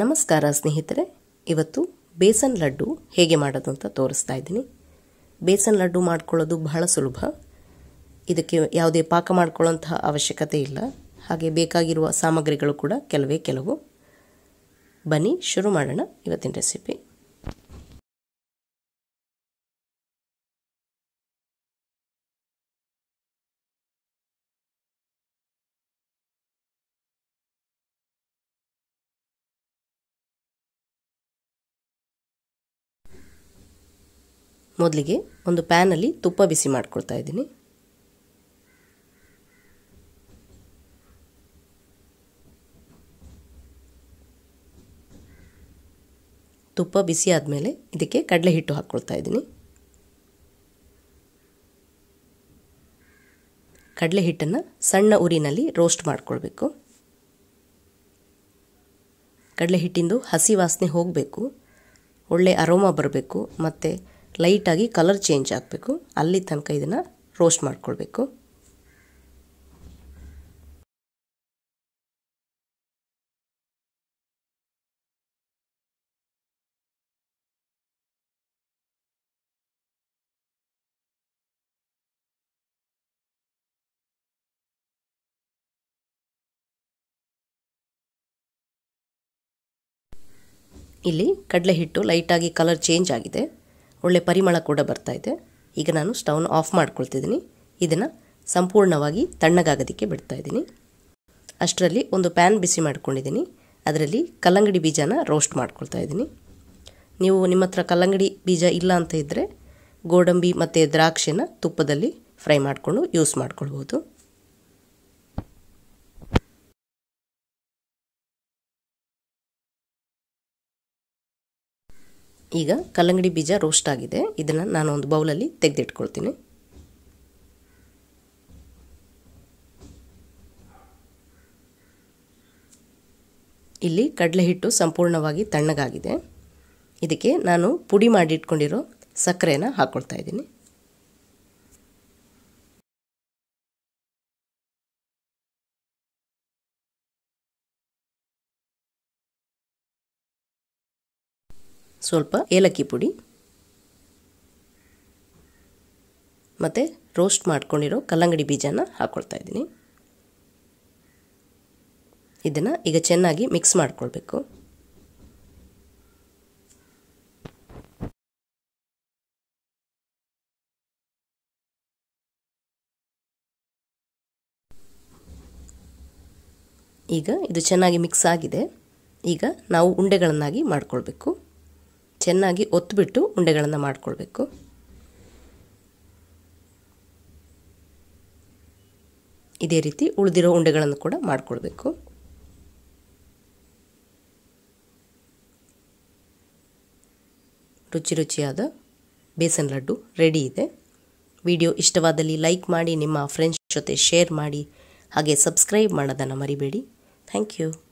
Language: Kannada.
ನಮಸ್ಕಾರ ಸ್ನೇಹಿತರೆ ಇವತ್ತು ಬೇಸನ್ ಲಡ್ಡು ಹೇಗೆ ಮಾಡೋದು ಅಂತ ತೋರಿಸ್ತಾ ಇದ್ದೀನಿ ಬೇಸನ್ ಲಡ್ಡು ಮಾಡ್ಕೊಳ್ಳೋದು ಬಹಳ ಸುಲಭ ಇದಕ್ಕೆ ಯಾವುದೇ ಪಾಕ ಮಾಡ್ಕೊಳ್ಳೋಂತಹ ಅವಶ್ಯಕತೆ ಇಲ್ಲ ಹಾಗೆ ಬೇಕಾಗಿರುವ ಸಾಮಗ್ರಿಗಳು ಕೂಡ ಕೆಲವೇ ಕೆಲವು ಬನ್ನಿ ಶುರು ಮಾಡೋಣ ಇವತ್ತಿನ ರೆಸಿಪಿ ಮೊದಲಿಗೆ ಒಂದು ಪ್ಯಾನಲ್ಲಿ ತುಪ್ಪ ಬಿಸಿ ಮಾಡ್ಕೊಳ್ತಾ ಇದ್ದೀನಿ ತುಪ್ಪ ಬಿಸಿ ಆದಮೇಲೆ ಇದಕ್ಕೆ ಕಡಲೆ ಹಿಟ್ಟು ಹಾಕ್ಕೊಳ್ತಾ ಇದ್ದೀನಿ ಕಡಲೆ ಹಿಟ್ಟನ್ನು ಸಣ್ಣ ಉರಿನಲ್ಲಿ ರೋಸ್ಟ್ ಮಾಡ್ಕೊಳ್ಬೇಕು ಕಡಲೆ ಹಿಟ್ಟಿಂದು ಹಸಿ ವಾಸನೆ ಹೋಗಬೇಕು ಒಳ್ಳೆ ಅರೋಮಾ ಬರಬೇಕು ಮತ್ತು ಆಗಿ ಕಲರ್ ಚೇಂಜ್ ಆಗಬೇಕು ಅಲ್ಲಿ ತನಕ ಇದನ್ನು ರೋಸ್ಟ್ ಮಾಡ್ಕೊಳ್ಬೇಕು ಇಲ್ಲಿ ಕಡಲೆ ಹಿಟ್ಟು ಲೈಟಾಗಿ ಕಲರ್ ಚೇಂಜ್ ಆಗಿದೆ ಒಳ್ಳೆ ಪರಿಮಳ ಕೂಡ ಬರ್ತಾ ಇದೆ ಈಗ ನಾನು ಸ್ಟವ್ನ ಆಫ್ ಮಾಡ್ಕೊಳ್ತಿದ್ದೀನಿ ಇದನ್ನು ಸಂಪೂರ್ಣವಾಗಿ ತಣ್ಣಗಾಗೋದಕ್ಕೆ ಬಿಡ್ತಾ ಇದ್ದೀನಿ ಅಷ್ಟರಲ್ಲಿ ಒಂದು ಪ್ಯಾನ್ ಬಿಸಿ ಮಾಡ್ಕೊಂಡಿದ್ದೀನಿ ಅದರಲ್ಲಿ ಕಲ್ಲಂಗಡಿ ಬೀಜನ ರೋಸ್ಟ್ ಮಾಡ್ಕೊಳ್ತಾ ಇದ್ದೀನಿ ನೀವು ನಿಮ್ಮ ಹತ್ರ ಕಲ್ಲಂಗಡಿ ಬೀಜ ಇಲ್ಲ ಅಂತ ಇದ್ದರೆ ಗೋಡಂಬಿ ಮತ್ತು ದ್ರಾಕ್ಷಿನ ತುಪ್ಪದಲ್ಲಿ ಫ್ರೈ ಮಾಡಿಕೊಂಡು ಯೂಸ್ ಮಾಡ್ಕೊಳ್ಬೋದು ಈಗ ಕಲ್ಲಂಗಡಿ ಬೀಜ ರೋಸ್ಟ್ ಆಗಿದೆ ಇದನ್ನು ನಾನು ಒಂದು ಬೌಲಲ್ಲಿ ತೆಗೆದಿಟ್ಕೊಳ್ತೀನಿ ಇಲ್ಲಿ ಕಡಲೆ ಹಿಟ್ಟು ಸಂಪೂರ್ಣವಾಗಿ ತಣ್ಣಗಾಗಿದೆ ಇದಕ್ಕೆ ನಾನು ಪುಡಿ ಮಾಡಿಟ್ಕೊಂಡಿರೋ ಸಕ್ಕರೆನ ಹಾಕ್ಕೊಳ್ತಾ ಇದ್ದೀನಿ ಸ್ವಲ್ಪ ಏಲಕ್ಕಿ ಪುಡಿ ಮತ್ತು ರೋಸ್ಟ್ ಮಾಡ್ಕೊಂಡಿರೋ ಕಲ್ಲಂಗಡಿ ಬೀಜನ ಹಾಕ್ಕೊಳ್ತಾ ಇದ್ದೀನಿ ಇದನ್ನು ಈಗ ಚೆನ್ನಾಗಿ ಮಿಕ್ಸ್ ಮಾಡ್ಕೊಳ್ಬೇಕು ಈಗ ಇದು ಚೆನ್ನಾಗಿ ಮಿಕ್ಸ್ ಆಗಿದೆ ಈಗ ನಾವು ಉಂಡೆಗಳನ್ನಾಗಿ ಮಾಡ್ಕೊಳ್ಬೇಕು ಚೆನ್ನಾಗಿ ಒತ್ತುಬಿಟ್ಟು ಉಂಡೆಗಳನ್ನು ಮಾಡಿಕೊಳ್ಬೇಕು ಇದೇ ರೀತಿ ಉಳಿದಿರೋ ಉಂಡೆಗಳನ್ನು ಕೂಡ ಮಾಡಿಕೊಳ್ಬೇಕು ರುಚಿ ರುಚಿಯಾದ ಬೇಸನ್ ಲಡ್ಡು ರೆಡಿ ಇದೆ ವಿಡಿಯೋ ಇಷ್ಟವಾದಲ್ಲಿ ಲೈಕ್ ಮಾಡಿ ನಿಮ್ಮ ಫ್ರೆಂಡ್ಸ್ ಜೊತೆ ಶೇರ್ ಮಾಡಿ ಹಾಗೆ ಸಬ್ಸ್ಕ್ರೈಬ್ ಮಾಡೋದನ್ನು ಮರಿಬೇಡಿ ಥ್ಯಾಂಕ್ ಯು